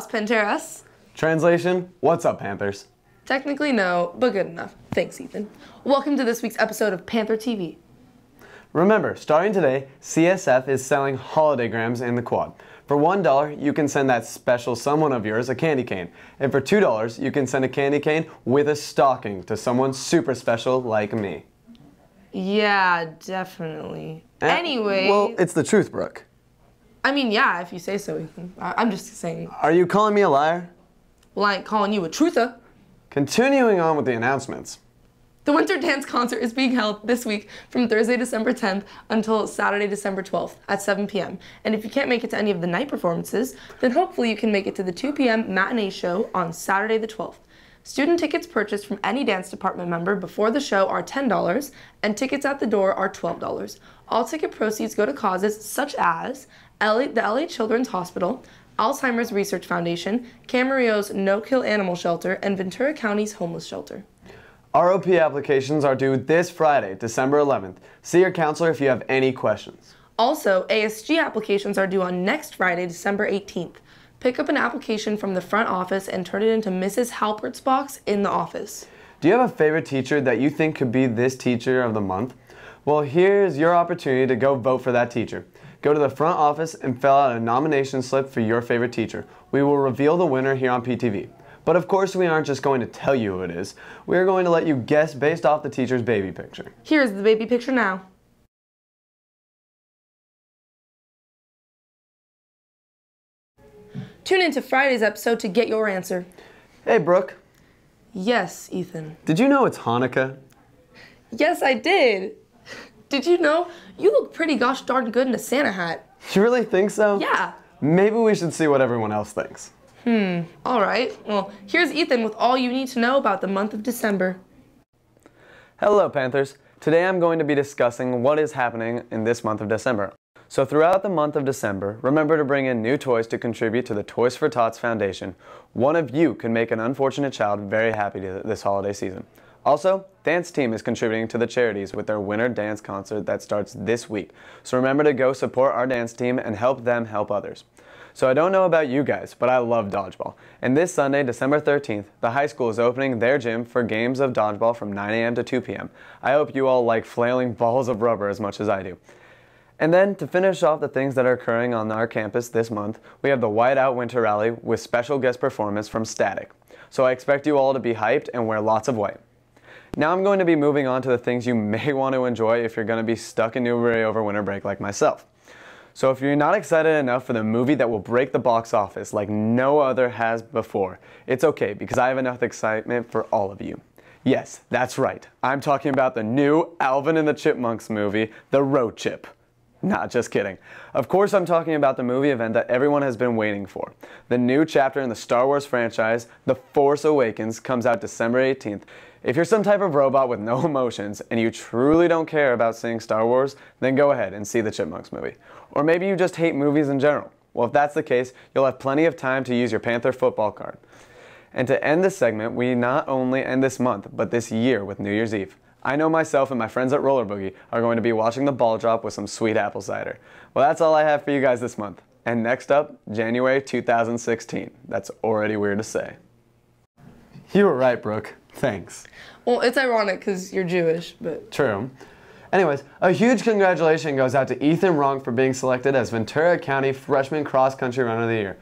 Las Panteras. Translation, what's up, Panthers? Technically, no, but good enough. Thanks, Ethan. Welcome to this week's episode of Panther TV. Remember, starting today, CSF is selling holiday grams in the quad. For $1, you can send that special someone of yours a candy cane. And for $2, you can send a candy cane with a stocking to someone super special like me. Yeah, definitely. And, eh, anyway. Well, it's the truth, Brooke. I mean, yeah, if you say so. I, am just saying. Are you calling me a liar? Well, I ain't calling you a truther. Continuing on with the announcements. The Winter Dance Concert is being held this week from Thursday, December 10th until Saturday, December 12th at 7 p.m. And if you can't make it to any of the night performances, then hopefully you can make it to the 2 p.m. matinee show on Saturday the 12th. Student tickets purchased from any dance department member before the show are $10, and tickets at the door are $12. All ticket proceeds go to causes such as LA, the LA Children's Hospital, Alzheimer's Research Foundation, Camarillo's No Kill Animal Shelter, and Ventura County's Homeless Shelter. ROP applications are due this Friday, December 11th. See your counselor if you have any questions. Also, ASG applications are due on next Friday, December 18th. Pick up an application from the front office and turn it into Mrs. Halpert's box in the office. Do you have a favorite teacher that you think could be this teacher of the month? Well, here's your opportunity to go vote for that teacher. Go to the front office and fill out a nomination slip for your favorite teacher. We will reveal the winner here on PTV. But of course, we aren't just going to tell you who it is. We are going to let you guess based off the teacher's baby picture. Here's the baby picture now. Tune into Friday's episode to get your answer. Hey, Brooke. Yes, Ethan. Did you know it's Hanukkah? Yes, I did. Did you know? You look pretty gosh darn good in a Santa hat. You really think so? Yeah. Maybe we should see what everyone else thinks. Hmm. All right. Well, here's Ethan with all you need to know about the month of December. Hello, Panthers. Today I'm going to be discussing what is happening in this month of December, so throughout the month of December, remember to bring in new toys to contribute to the Toys for Tots Foundation. One of you can make an unfortunate child very happy this holiday season. Also, Dance Team is contributing to the charities with their winter dance concert that starts this week. So remember to go support our dance team and help them help others. So I don't know about you guys, but I love dodgeball. And this Sunday, December 13th, the high school is opening their gym for games of dodgeball from 9 a.m. to 2 p.m. I hope you all like flailing balls of rubber as much as I do. And then to finish off the things that are occurring on our campus this month, we have the Whiteout Winter Rally with special guest performance from Static. So I expect you all to be hyped and wear lots of white. Now I'm going to be moving on to the things you may want to enjoy if you're going to be stuck in Newbury over winter break like myself. So if you're not excited enough for the movie that will break the box office like no other has before, it's okay because I have enough excitement for all of you. Yes, that's right. I'm talking about the new Alvin and the Chipmunks movie, The Road Chip. Nah, just kidding. Of course, I'm talking about the movie event that everyone has been waiting for. The new chapter in the Star Wars franchise, The Force Awakens, comes out December 18th. If you're some type of robot with no emotions and you truly don't care about seeing Star Wars, then go ahead and see the Chipmunks movie. Or maybe you just hate movies in general. Well, if that's the case, you'll have plenty of time to use your Panther football card. And to end this segment, we not only end this month, but this year with New Year's Eve. I know myself and my friends at Roller Boogie are going to be watching the ball drop with some sweet apple cider. Well, that's all I have for you guys this month. And next up, January 2016. That's already weird to say. You were right, Brooke. Thanks. Well, it's ironic because you're Jewish, but. True. Anyways, a huge congratulations goes out to Ethan Wrong for being selected as Ventura County Freshman Cross Country Runner of the Year.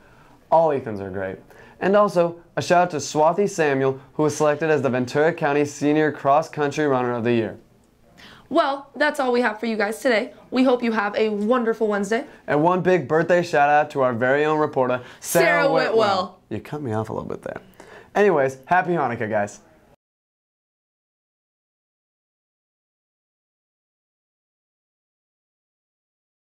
All Ethans are great. And also, a shout out to Swathi Samuel, who was selected as the Ventura County Senior Cross Country Runner of the Year. Well, that's all we have for you guys today. We hope you have a wonderful Wednesday. And one big birthday shout out to our very own reporter, Sarah, Sarah Whitwell. Whitwell. You cut me off a little bit there. Anyways, happy Hanukkah, guys.